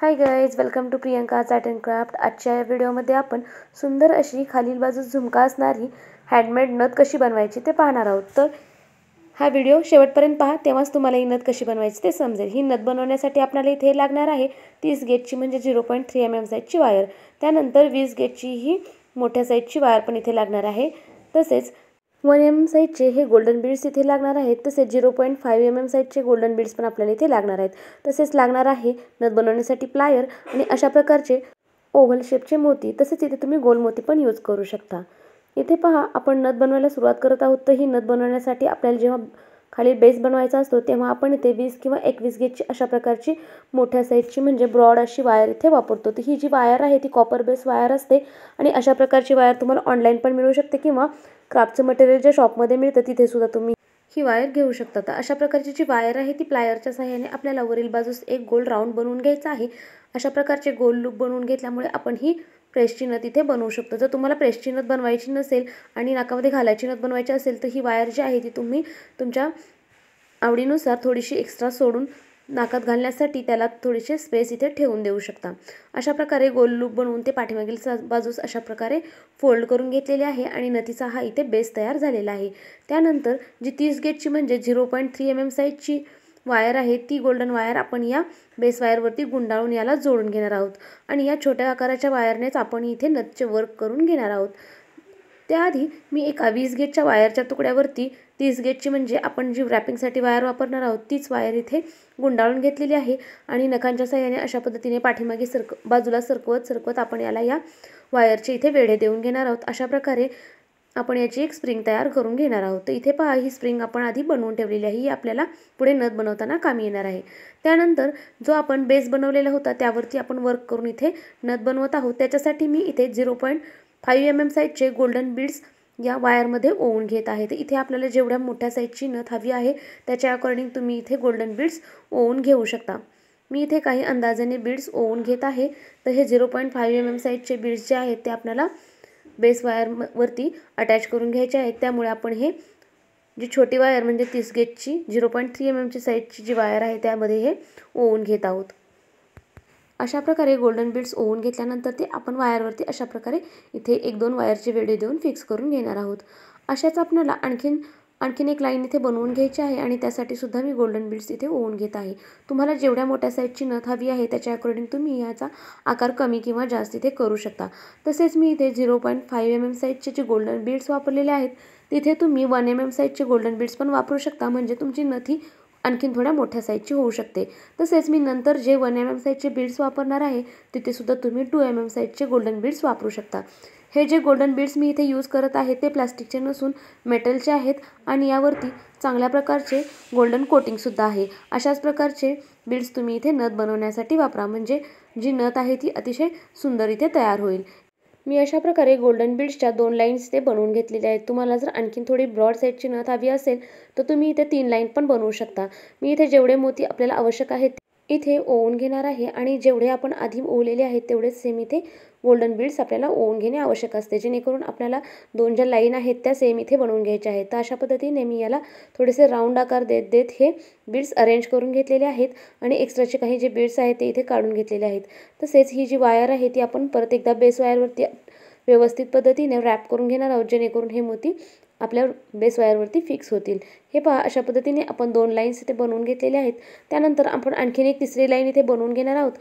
high guys welcome to Priyanka art and craft आजच्या या व्हिडिओमध्ये आपण सुंदर अशी खालील बाजू झुमका असणारी हँडमेड नथ कशी बनवायची ते पाहणार आहोत तर हा व्हिडिओ शेवटपर्यंत पहा तेव्हाच तुम्हाला ही नथ कशी बनवायची ते समजेल ही नथ बनवण्यासाठी आपल्याला इथे लागणार आहे तीस गेटची म्हणजे zero point three M M साईजची वायर त्यानंतर वीस गेटची ही मोठ्या साईजची वायर पण इथे लागणार आहे तसेच वन एम एम साईजचे हे गोल्डन बीड्स इथे लागणार आहेत तसेच zero point five M M साईजचे गोल्डन बीड्स पण आपल्याला इथे लागणार आहेत तसेच लागणार आहे नथ बनवण्यासाठी प्लायर आणि अशा प्रकारचे ओव्हल शेपचे मोती तसेच इथे तुम्ही गोल मोती पण यूज करू शकता इथे पहा आपण नथ बनवायला सुरुवात करत आहोत तर ही नथ बनवण्यासाठी आपल्याला जेव्हा खाली बेस बनवायचा असतो तेव्हा आपण इथे वीस किंवा एकवीस गेजची अशा प्रकारची मोठ्या साईजची म्हणजे ब्रॉड अशी वायर इथे वापरतो तर ही जी वायर आहे ती कॉपर बेस वायर असते आणि अशा प्रकारची वायर तुम्हाला ऑनलाईन पण मिळू शकते किंवा क्राफ्टचं मटेरियल ज्या शॉपमध्ये मिळतं तिथेसुद्धा तुम्ही ही वायर घेऊ शकता तर अशा प्रकारची जी वायर आहे ती प्लायरच्या सहाय्याने आपल्याला वरील बाजूस एक गोल राऊंड बनवून घ्यायचा आहे अशा प्रकारचे गोल लूप बनवून घेतल्यामुळे आपण ही प्रेसची नथ इथे बनवू शकतो जर तुम्हाला प्रेसची बनवायची नसेल आणि नाकामध्ये घालायची नथ बनवायची असेल तर ही वायर जी आहे ती तुम्ही तुमच्या आवडीनुसार थोडीशी एक्स्ट्रा सोडून नाकात घालण्यासाठी त्याला थोडीशी स्पेस इथे ठेवून देऊ शकता अशा प्रकारे गोल लूप बनवून ते पाठीमागील बाजूस अशा प्रकारे फोल्ड करून घेतलेले आहे आणि नथीचा हा इथे बेस तयार झालेला आहे त्यानंतर जी तीस गेटची म्हणजे zero point three M M साईजची वायर आहे ती गोल्डन वायर आपण या बेस वायरवरती गुंडाळून याला जोडून घेणार आहोत आणि या छोट्या आकाराच्या वायरनेच आपण इथे नथचे वर्क करून घेणार आहोत त्याआधी मी एका वीस गेटच्या वायरच्या तुकड्यावरती तीस गेटची म्हणजे आपण जी रॅपिंगसाठी वायर वापरणार आहोत तीच वायर इथे गुंडाळून घेतलेली आहे आणि नखांच्या सहाय्याने अशा पद्धतीने पाठीमागे सरक बाजूला सरकवत सरकवत आपण याला या वायरचे इथे वेढे देऊन घेणार आहोत अशा प्रकारे आपण याची एक स्प्रिंग तयार करून घेणार आहोत तर इथे पहा ही स्प्रिंग आपण आधी बनवून ठेवलेली आहे ही आपल्याला पुढे नथ बनवताना कामी येणार आहे त्यानंतर जो आपण बेस बनवलेला होता त्यावरती आपण वर्क करून इथे नथ बनवत आहोत त्याच्यासाठी मी इथे zero point five M M साईजचे गोल्डन बीड्स या वायरमध्ये ओवून घेत आहे तर इथे आपल्याला जेवढ्या मोठ्या साईजची नथ हवी आहे त्याच्या अकॉर्डिंग तुम्ही इथे गोल्डन बीड्स ओवून घेऊ शकता मी इथे काही अंदाजाने बीड्स ओवून घेत आहे तर हे zero point five M M साईजचे बीड्स जे आहेत ते आपल्याला बेस वायर वरती अटॅच करून घ्यायचे आहेत त्यामुळे आपण हे जी छोटी वायर म्हणजे तीस गेजची झिरो पॉईंट थ्री एम एमची साईजची जी वायर आहे त्यामध्ये हे ओवून घेत आहोत अशा प्रकारे गोल्डन बीड्स ओवून घेतल्यानंतर ते आपण वायरवरती अशा प्रकारे इथे एक दोन वायरचे वेडे देऊन फिक्स करून घेणार आहोत अशाच आपल्याला आणखीन आणखीन एक लाईन इथे बनवून घ्यायची आहे आणि त्यासाठी सुद्धा मी गोल्डन बीड्स इथे ओवून घेत आहे तुम्हाला जेवढ्या मोठ्या साईजची नथ हवी आहे त्याच्या अकॉर्डिंग तुम्ही याचा आकार कमी किंवा जास्त इथे करू शकता तसेच मी इथे zero point five M M साईजचे जे गोल्डन बीड्स वापरलेले आहेत तिथे तुम्ही वन एम एम साईजचे गोल्डन बीड्स पण वापरू शकता म्हणजे तुमची नथी आणखीन थोड्या मोठ्या साईजची होऊ शकते तसेच मी नंतर जे वन एम एम साईजचे बीड्स वापरणार आहे सुद्धा तुम्ही टू एम एम साईजचे गोल्डन बीड्स वापरू शकता हे जे गोल्डन बीड्स मी इथे यूज करत आहे ते प्लास्टिकचे नसून मेटलचे आहेत आणि यावरती चांगल्या प्रकारचे गोल्डन कोटिंगसुद्धा आहे अशाच प्रकारचे बीड्स तुम्ही इथे नथ बनवण्यासाठी वापरा म्हणजे जी नथ आहे ती अतिशय सुंदर इथे तयार होईल मी अशा प्रकारे गोल्डन बीड्सच्या दोन लाईन्स ते बनवून घेतलेले आहेत तुम्हाला जर आणखीन थोडी ब्रॉड साईडची नथ हवी असेल तर तुम्ही इथे तीन लाईन पण बनवू शकता मी इथे जेवढे मोती आपल्याला आवश्यक आहेत इथे ओवून घेणार आहे आणि जेवढे आपण आधी ओवलेले आहेत तेवढेच सेम इथे गोल्डन बीड्स आपल्याला ओवून घेणे आवश्यक असते जेणेकरून आपल्याला दोन ज्या लाईन आहेत त्या सेम इथे बनवून घ्यायच्या आहेत तर अशा पद्धतीने मी याला थोडेसे राऊंड आकार देत देत हे बीड्स अरेंज करून घेतलेले आहेत आणि एक्स्ट्राचे काही जे बीड्स आहेत ते इथे काढून घेतलेले आहेत तसेच ही जी वायर आहे ती आपण परत एकदा बेस वायरवरती व्यवस्थित पद्धतीने रॅप करून घेणार आहोत जेणेकरून हे मोती आपल्या बेस वायरवरती फिक्स होतील हे पहा अशा पद्धतीने आपण दोन लाईन्स इथे बनवून घेतलेल्या आहेत त्यानंतर आपण आणखीन एक तिसरी लाईन इथे बनवून घेणार आहोत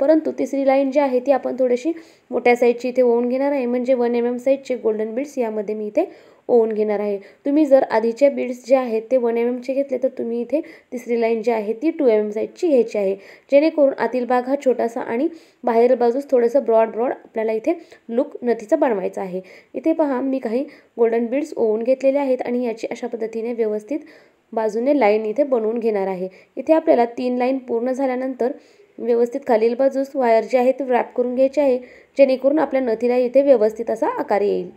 परंतु तिसरी लाईन जी आहे ती आपण थोडीशी मोठ्या साईजची इथे ओवून घेणार आहे म्हणजे वन एम एम साईजचे गोल्डन बीड्स यामध्ये मी इथे ओवून घेणार आहे तुम्ही जर आधीच्या बीड्स जे आहेत ते वन एम एमचे घेतले तर तुम्ही इथे तिसरी लाईन जी आहे ती टू एम एम साईजची घ्यायची आहे जेणेकरून आतील भाग हा छोटासा आणि बाहेर बाजूस थोडंसं ब्रॉड ब्रॉड आपल्याला इथे लुक नथीचा बनवायचा आहे इथे पहा मी काही गोल्डन बीड्स ओवून घेतलेले आहेत आणि याची अशा पद्धतीने व्यवस्थित बाजूने लाईन इथे बनवून घेणार आहे इथे आपल्याला तीन लाईन पूर्ण झाल्यानंतर व्यवस्थित खालील बाजूस वायर जे आहे ते रॅप करून घ्यायचे आहे जेणेकरून आपल्या नथीला इथे व्यवस्थित असा आकार येईल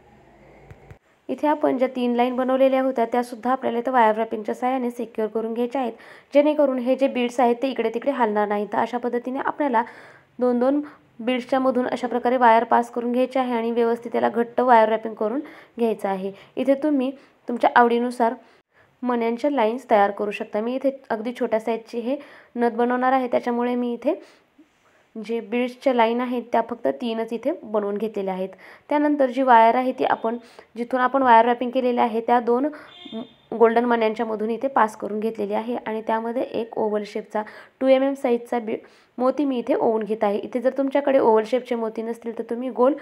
इथे आपण ज्या तीन लाईन बनवलेल्या होत्या त्यासुद्धा आपल्याला इथं वायर रॅपिंगच्या साह्याने सिक्युअर करून घ्यायच्या आहेत जेणेकरून हे जे बीड्स आहेत ते इकडे तिकडे हलणार नाही तर अशा पद्धतीने आपल्याला दोन दोन बीड्सच्या मधून अशा प्रकारे वायर पास करून घ्यायचे आहे आणि व्यवस्थित त्याला घट्ट वायर रॅपिंग करून घ्यायचं आहे इथे तुम्ही तुमच्या आवडीनुसार मण्यांच्या लाईन्स तयार करू शकता मी इथे अगदी छोट्या साईजची हे नद बनवणार आहे त्याच्यामुळे मी इथे जे बीड्सच्या लाईन आहेत त्या फक्त तीनच इथे बनवून घेतलेल्या आहेत त्यानंतर जी वायर आहे ती आपण जिथून आपण वायर रॅपिंग केलेली आहे त्या दोन गोल्डन मण्यांच्यामधून इथे पास करून घेतलेली आहे आणि त्यामध्ये एक ओव्हल शेपचा टू एम एम साईजचा बी मोती मी इथे ओवून घेत आहे इथे जर तुमच्याकडे ओव्हल शेपचे मोती नसतील तर तुम्ही गोल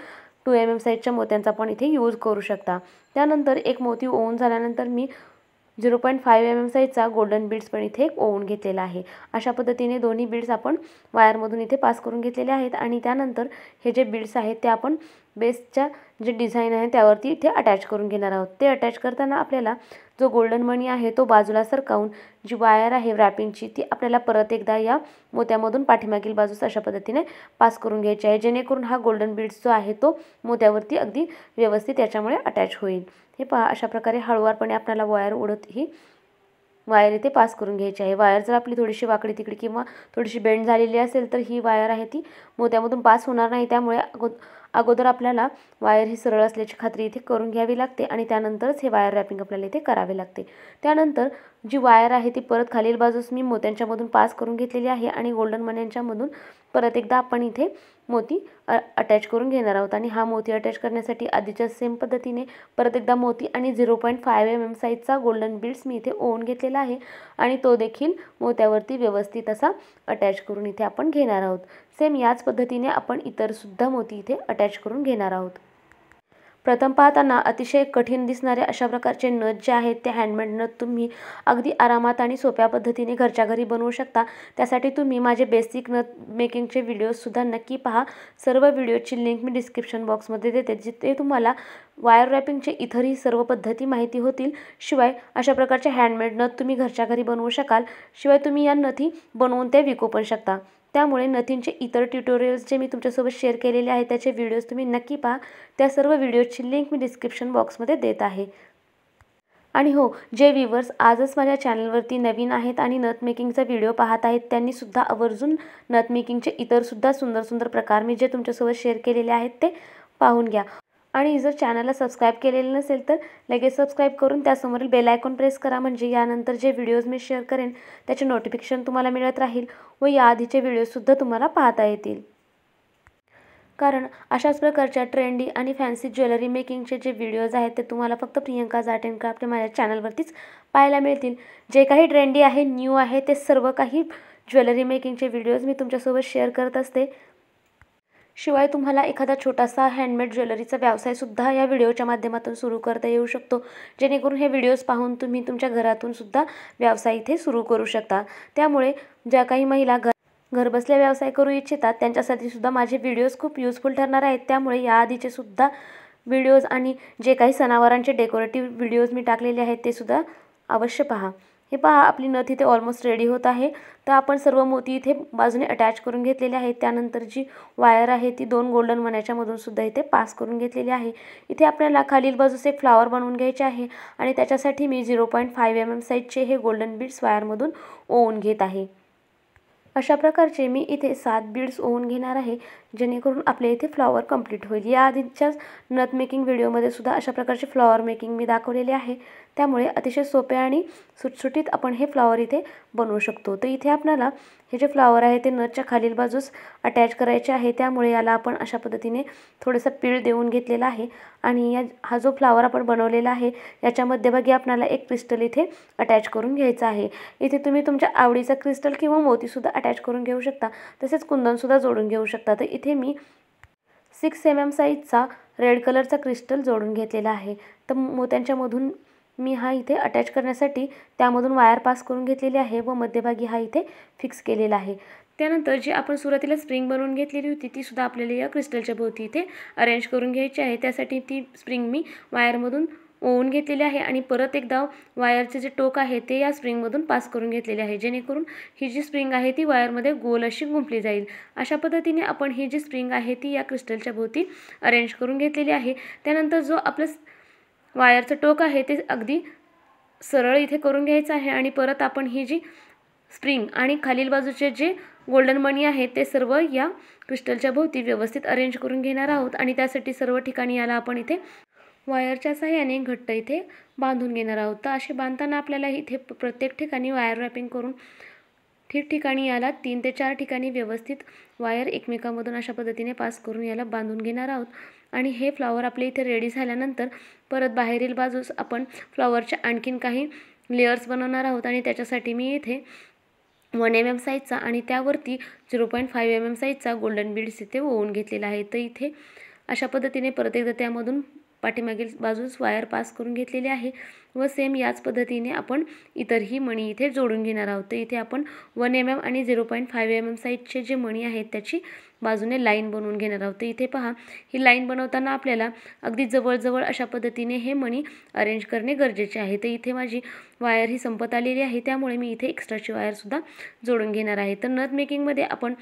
टू एम एम साईजच्या मोत्यांचा पण इथे यूज करू शकता त्यानंतर एक मोती ओवून झाल्यानंतर मी zero point five M M साईजचा गोल्डन बीड्स पण इथे ओवून घेतलेला आहे अशा पद्धतीने दोन्ही बीड्स आपण वायरमधून इथे पास करून घेतलेले आहेत आणि त्यानंतर हे जे बीड्स आहेत ते आपण बेसच्या जे डिझाईन आहे त्यावरती इथे अटॅच करून घेणार आहोत ते अटॅच करताना आपल्याला जो गोल्डन मणी आहे तो बाजूला सरकावून जी वायर आहे रॅपिंगची ती आपल्याला परत एकदा या मोत्यामधून पाठीमागील बाजूस अशा पद्धतीने पास करून घ्यायची आहे जेणेकरून हा गोल्डन बीड्स जो आहे तो मोत्यावरती अगदी व्यवस्थित त्याच्यामुळे अटॅच होईल हे पहा अशा प्रकारे हळूवारपणे आपल्याला वायर ओढत ही वायर इथे पास करून घ्यायची आहे वायर जर आपली थोडीशी वाकडी तिकडी किंवा थोडीशी बेंड झालेली असेल तर ही वायर आहे ती मोत्यामधून पास होणार नाही त्यामुळे अगोदर आपल्याला वायर ही सरळ असल्याची खात्री इथे करून घ्यावी लागते आणि त्यानंतरच हे वायर रॅपिंग आपल्याला इथे करावे लागते त्यानंतर जी वायर आहे ती परत खालील बाजूस मी मोत्यांच्यामधून पास करून घेतलेली आहे आणि गोल्डन मण्यांच्यामधून परत एकदा आपण इथे मोती अटॅच करून घेणार आहोत आणि हा मोती अटॅच करण्यासाठी आधीच्या सेम पद्धतीने परत एकदा मोती आणि zero point five M M साईजचा गोल्डन बिल्ड्स मी इथे ओवून घेतलेला आहे आणि तो देखील मोत्यावरती व्यवस्थित असा अटॅच करून इथे आपण घेणार आहोत सेम याच पद्धतीने आपण इतरसुद्धा मोती इथे अटॅच करून घेणार आहोत प्रथम पाहताना अतिशय कठीण दिसणारे अशा प्रकारचे नथ जे आहेत ते हँडमेड नथ तुम्ही अगदी आरामात आणि सोप्या पद्धतीने घरच्या घरी बनवू शकता त्यासाठी तुम्ही माझे बेसिक नथ मेकिंगचे व्हिडिओजसुद्धा नक्की पहा सर्व व्हिडिओची लिंक मी डिस्क्रिप्शन बॉक्समध्ये देते जिथे तुम्हाला वायर रॅपिंगचे इतरही सर्व पद्धती माहिती होतील शिवाय अशा प्रकारचे हँडमेड नथ तुम्ही घरच्या घरी बनवू शकाल शिवाय तुम्ही या नथी बनवून ते विकू पण शकता त्यामुळे नथींचे इतर ट्युटोरियल्स जे मी तुमच्यासोबत शेअर केलेले आहेत त्याचे व्हिडिओज तुम्ही नक्की पहा त्या सर्व व्हिडिओची लिंक मी डिस्क्रिप्शन बॉक्समध्ये देत आहे आणि हो जे व्ह्यूवर्स आजच माझ्या चॅनलवरती नवीन आहेत आणि नथ मेकिंगचा व्हिडिओ पाहत आहेत त्यांनीसुद्धा आवर्जून नथ मेकिंगचे इतरसुद्धा सुंदर सुंदर प्रकार मी जे तुमच्यासोबत शेअर केलेले आहेत ते पाहून घ्या आणि जर चॅनलला सबस्क्राईब केलेलं नसेल तर लगेच सबस्क्राईब करून त्यासमोरील बेल आयकॉन प्रेस करा म्हणजे यानंतर जे व्हिडिओज मी शेअर करेन त्याचे नोटिफिकेशन तुम्हाला मिळत राहील व याआधीचे व्हिडिओसुद्धा तुम्हाला पाहता येतील कारण अशाच प्रकारच्या ट्रेंडी आणि फॅन्सी ज्वेलरी मेकिंगचे जे व्हिडिओज आहेत ते तुम्हाला फक्त प्रियंका जाटेन क्राफ्ट माझ्या चॅनलवरतीच पाहायला मिळतील जे काही ट्रेंडी आहे न्यू आहे ते सर्व काही ज्वेलरी मेकिंगचे व्हिडिओज मी तुमच्यासोबत शेअर करत असते शिवाय तुम्हाला एखादा छोटासा हँडमेड ज्वेलरीचा व्यवसायसुद्धा या व्हिडिओच्या माध्यमातून सुरू करता येऊ शकतो जेणेकरून हे व्हिडिओज पाहून तुम्ही तुमच्या घरातूनसुद्धा व्यवसाय इथे सुरू करू शकता त्यामुळे ज्या काही महिला घर घरबसल्या व्यवसाय करू इच्छितात त्यांच्यासाठी सुद्धा माझे व्हिडिओज खूप युजफुल ठरणार आहेत त्यामुळे याआधीचे सुद्धा व्हिडिओज आणि जे काही सणावारांचे डेकोरेटिव्ह व्हिडिओज मी टाकलेले आहेत ते सुद्धा अवश्य पहा हे पहा आपली नथ इथे ऑलमोस्ट रेडी होत आहे तर आपण सर्व मोती इथे बाजूने अटॅच करून घेतलेले आहेत त्यानंतर जी वायर आहे ती दोन गोल्डन मधून सुद्धा इथे पास करून घेतलेली आहे इथे आपल्याला खालील बाजूस एक फ्लावर बनवून घ्यायचे आहे आणि त्याच्यासाठी मी zero point five M M साईजचे हे गोल्डन बीड्स वायरमधून ओवून घेत आहे अशा प्रकारचे मी इथे सात बीड्स ओवून घेणार आहे जेणेकरून आपल्या इथे फ्लॉवर कंप्लीट होईल या आधीच्या नथ मेकिंग व्हिडिओमध्ये सुद्धा अशा प्रकारचे फ्लॉवर मेकिंग मी दाखवलेले आहे त्यामुळे अतिशय सोपे आणि सुटसुटीत आपण हे फ्लॉवर इथे बनवू शकतो तर इथे आपल्याला हे जे फ्लॉवर आहे ते नथच्या खालील बाजूस अटॅच करायचे आहे त्यामुळे याला आपण अशा पद्धतीने थोडंसं पीळ देऊन घेतलेला आहे आणि या हा जो फ्लॉवर आपण बनवलेला आहे याच्या मध्यभागी आपल्याला एक क्रिस्टल इथे अटॅच करून घ्यायचं आहे इथे तुम्ही तुमच्या आवडीचा क्रिस्टल किंवा मोतीसुद्धा अटॅच करून घेऊ शकता तसेच कुंदनसुद्धा जोडून घेऊ शकता तर इथे मी सिक्स एम एम साईजचा रेड कलरचा क्रिस्टल जोडून घेतलेला आहे तर मोत्यांच्यामधून मी हा इथे अटॅच करण्यासाठी त्यामधून वायर पास करून घेतलेली आहे व मध्यभागी हा इथे फिक्स केलेला आहे त्यानंतर जी आपण सुरुवातीला स्प्रिंग बनवून घेतलेली होती तीसुद्धा आपल्याला या क्रिस्टलच्या भोवती इथे अरेंज करून घ्यायची आहे त्यासाठी ती स्प्रिंग मी वायरमधून ओवून घेतलेले आहे आणि परत एकदा वायरचे जे टोक आहे ते या स्प्रिंगमधून पास करून घेतलेले आहे जेणेकरून ही जी स्प्रिंग आहे ती वायरमध्ये गोल अशी गुंपली जाईल अशा पद्धतीने आपण ही जी स्प्रिंग आहे ती या क्रिस्टलच्या भोवती अरेंज करून घेतलेली आहे त्यानंतर जो आपलं वायरचं टोक आहे ते अगदी सरळ इथे करून घ्यायचं आहे आणि परत आपण ही जी स्प्रिंग आणि खालील बाजूचे जे गोल्डन मणी आहे ते सर्व या क्रिस्टलच्या भोवती व्यवस्थित अरेंज करून घेणार आहोत आणि त्यासाठी सर्व ठिकाणी याला आपण इथे वायरच्या सहाय्याने घट्ट इथे बांधून घेणार आहोत तर असे बांधताना आपल्याला इथे प्रत्येक ठिकाणी वायर रॅपिंग करून ठिकठिकाणी याला तीन ते चार ठिकाणी व्यवस्थित वायर एकमेकामधून अशा पद्धतीने पास करून याला बांधून घेणार आहोत आणि हे फ्लॉवर आपले इथे रेडी झाल्यानंतर परत बाहेरील बाजूस आपण फ्लॉवरच्या आणखीन काही लेयर्स बनवणार आहोत आणि त्याच्यासाठी मी इथे वन एम एम साईजचा आणि त्यावरती zero point five M M साईजचा गोल्डन बीड्स इथे ओवून घेतलेला आहे तर इथे अशा पद्धतीने परत एकदा त्यामधून पाठीमागील बाजूस वायर पास करून घेतलेली आहे व सेम याच पद्धतीने आपण इतरही मणी इथे जोडून घेणार आहोत तर इथे आपण वन एम एम आणि zero point five M M साईजचे जे मणी आहेत त्याची बाजूने लाईन बनवून घेणार आहोत तर इथे पहा ही लाईन बनवताना आपल्याला अगदी जवळजवळ अशा पद्धतीने हे मणी अरेंज करणे गरजेचे आहे तर इथे माझी वायर ही संपत आलेली आहे त्यामुळे मी इथे एक्स्ट्राची वायरसुद्धा जोडून घेणार आहे तर नथ मेकिंगमध्ये आपण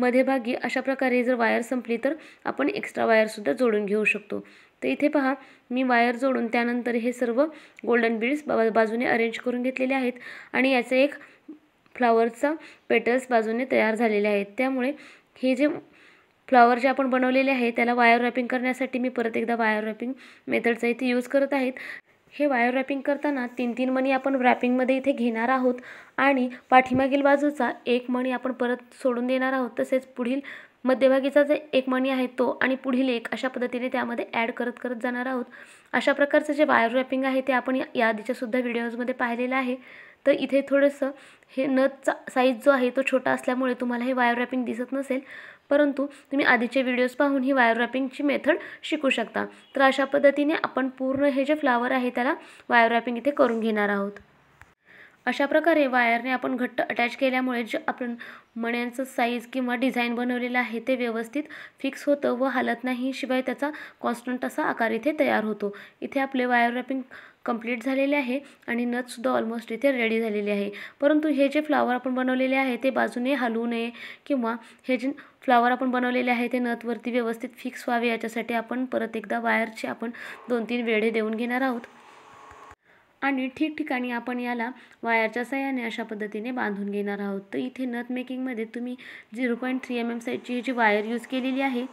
मध्यभागी अशा प्रकारे जर वायर संपली तर आपण एक्स्ट्रा वायरसुद्धा जोडून घेऊ शकतो तर इथे पहा मी वायर जोडून त्यानंतर हे सर्व गोल्डन बीड्स बाजूने अरेंज करून घेतलेले आहेत आणि याचे एक फ्लावरचा पेटल्स बाजूने तयार झालेले आहेत त्यामुळे हे जे फ्लावर जे आपण बनवलेले आहे त्याला वायर रॅपिंग करण्यासाठी मी परत एकदा वायर रॅपिंग मेथडचा इथे यूज करत आहेत हे वायर रॅपिंग करताना तीन तीन मणी आपण रॅपिंगमध्ये इथे घेणार आहोत आणि पाठीमागील बाजूचा एक मणी आपण परत सोडून देणार आहोत तसेच पुढील मध्यभागीचा जे एक मणी आहे तो आणि पुढील एक अशा पद्धतीने त्यामध्ये ॲड करत करत जाणार आहोत अशा प्रकारचं जे वायर रॅपिंग आहे ते आपण या आधीच्यासुद्धा व्हिडिओजमध्ये पाहिलेलं आहे तर इथे थोडंसं हे नटचा साईज जो आहे तो छोटा असल्यामुळे तुम्हाला हे वायर रॅपिंग दिसत नसेल परंतु तुम्ही आधीचे व्हिडिओज पाहून ही वायर रॅपिंगची मेथड शिकू शकता तर अशा पद्धतीने आपण पूर्ण हे जे फ्लावर आहे त्याला वायर रॅपिंग इथे करून घेणार आहोत अशा प्रकारे वायरने आपण घट्ट अटॅच केल्यामुळे जे आपण मण्यांचं साईज किंवा डिझाईन बनवलेलं आहे ते व्यवस्थित फिक्स होतं व हालत नाही शिवाय त्याचा कॉन्स्टंट असा आकार इथे तयार होतो इथे आपले वायर रॅपिंग कंप्लीट झालेले आहे आणि नथसुद्धा ऑलमोस्ट इथे रेडी झालेले आहे परंतु हे जे फ्लावर आपण बनवलेले आहे ते बाजूने हलवू नये किंवा हे जे फ्लावर आपण बनवलेले आहे ते नथवरती व्यवस्थित फिक्स व्हावे याच्यासाठी आपण परत एकदा वायरचे आपण दोन तीन वेढे देऊन घेणार आहोत आणि ठिकठिकाणी आपण याला वायरच्या सहाय्याने अशा पद्धतीने बांधून घेणार आहोत तर इथे नथ मेकिंगमध्ये तुम्ही zero point three M M साईजची ही जी वायर यूज केलेली आहे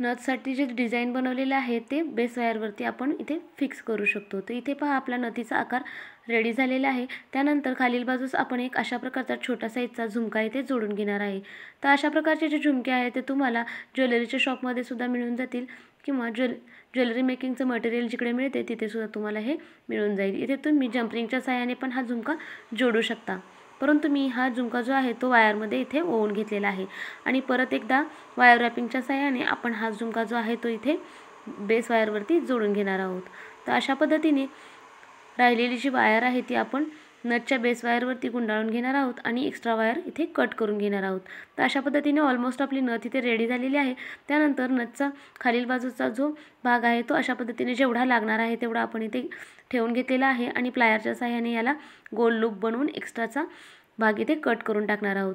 नथसाठी जे डिझाईन बनवलेलं आहे ते बेस वायरवरती आपण इथे फिक्स करू शकतो तर इथे पहा आपला नथीचा आकार रेडी झालेला आहे त्यानंतर खालील बाजूस आपण एक अशा प्रकारचा छोटा साईजचा झुमका इथे जोडून घेणार आहे तर अशा प्रकारचे जे झुमके आहेत ते तुम्हाला ज्वेलरीच्या शॉपमध्ये सुद्धा मिळून जातील किंवा ज्वेल ज्वेलरी मेकिंगचं मटेरियल जिकडे मिळते तिथेसुद्धा तुम्हाला हे मिळून जाईल इथे तुम्ही जम्परिंगच्या सहाय्याने पण हा झुमका जोडू शकता परंतु मी हा झुमका जो आहे तो वायरमध्ये इथे ओवून घेतलेला आहे आणि परत एकदा वायर रॅपिंगच्या सहाय्याने आपण हा झुमका जो आहे तो इथे बेस वायरवरती जोडून घेणार आहोत तर अशा पद्धतीने राहिलेली जी वायर आहे ती आपण नटच्या बेस वायरवरती गुंडाळून घेणार आहोत आणि एक्स्ट्रा वायर इथे कट करून घेणार आहोत तर अशा पद्धतीने ऑलमोस्ट आपली नथ इथे रेडी झालेली आहे त्यानंतर नथचा खालील बाजूचा जो भाग आहे तो अशा पद्धतीने जेवढा लागणार आहे तेवढा आपण इथे ठेवून घेतलेला आहे आणि प्लायरच्या साह्याने याला गोल लूप बनवून एक्स्ट्राचा भाग इथे कट करून टाकणार आहोत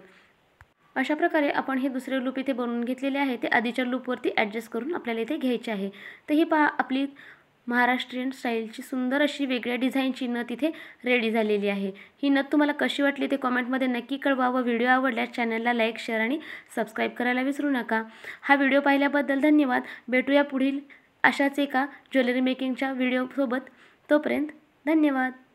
अशा प्रकारे आपण हे दुसरे लूप इथे बनवून घेतलेले आहे ते आधीच्या लूपवरती ॲडजस्ट करून आपल्याला इथे घ्यायचे आहे तर ही पहा आपली महाराष्ट्रीयन स्टाईलची सुंदर अशी वेगळ्या डिझाईनची नथ इथे रेडी झालेली आहे ही नथ तुम्हाला कशी वाटली ते कॉमेंटमध्ये नक्की कळवा व व्हिडिओ आवडल्यास चॅनलला लाईक शेअर आणि सबस्क्राईब करायला विसरू नका हा व्हिडिओ पाहिल्याबद्दल धन्यवाद भेटूया पुढील अशाच एका ज्वेलरी मेकिंगच्या व्हिडिओसोबत तोपर्यंत धन्यवाद